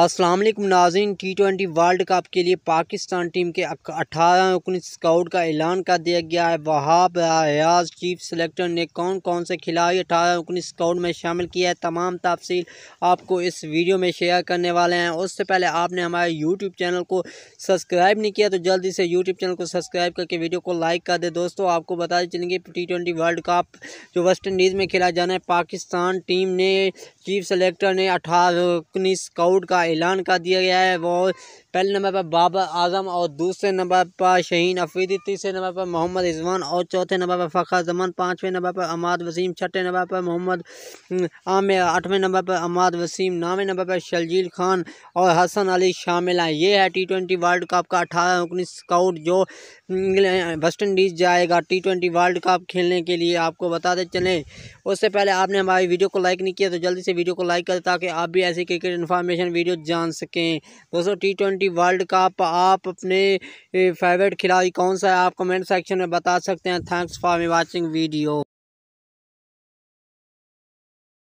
असलम नाजीन T twenty World cup के लिए पाकिस्तान टीम के अठारह रुकन स्काउट का ऐलान कर दिया गया है वहाब रियाज चीफ सेलेक्टर ने कौन कौन से खिलाड़ी अठारह रुकन स्काउट में शामिल किया है तमाम तफसील आपको इस वीडियो में शेयर करने वाले हैं उससे पहले आपने हमारे यूट्यूब चैनल को सब्सक्राइब नहीं किया तो जल्दी से यूट्यूब चैनल को सब्सक्राइब करके वीडियो को लाइक कर दे दोस्तों आपको बताते चलेंगे टी ट्वेंटी वर्ल्ड कप जो वेस्ट इंडीज़ में खेला जाना है पाकिस्तान टीम ने चीफ सेलेक्टर ने अठारह रुकनी स्काउट का ऐलान कर दिया गया है वो पहले नंबर पर बाबर आजम और दूसरे नंबर पर शहीन अफरीदी तीसरे नंबर पर मोहम्मद रिजवान और चौथे नंबर पर फ़खर जमान पाँचवें नंबर पर अमाद वसीम छठे नंबर पर मोहम्मद आमिर आठवें नंबर पर अमाद वसीम नौवें नंबर पर शलजील खान और हसन अली शामिल हैं ये है टी ट्वेंटी वर्ल्ड कप का अठारह उन्नीस स्काउट जो वेस्ट इंडीज़ जाएगा टी ट्वेंटी वर्ल्ड कप खेलने के लिए आपको बताते चलें उससे पहले आपने हमारी वीडियो को लाइक नहीं किया तो जल्दी से वीडियो को लाइक करें ताकि आप भी ऐसी क्रिकेट इन्फॉर्मेशन वीडियो जो जान सकें दोस्तों टी ट्वेंटी वर्ल्ड कप आप अपने फेवरेट खिलाड़ी कौन सा है आप कमेंट सेक्शन में बता सकते हैं थैंक्स फॉर वाचिंग वीडियो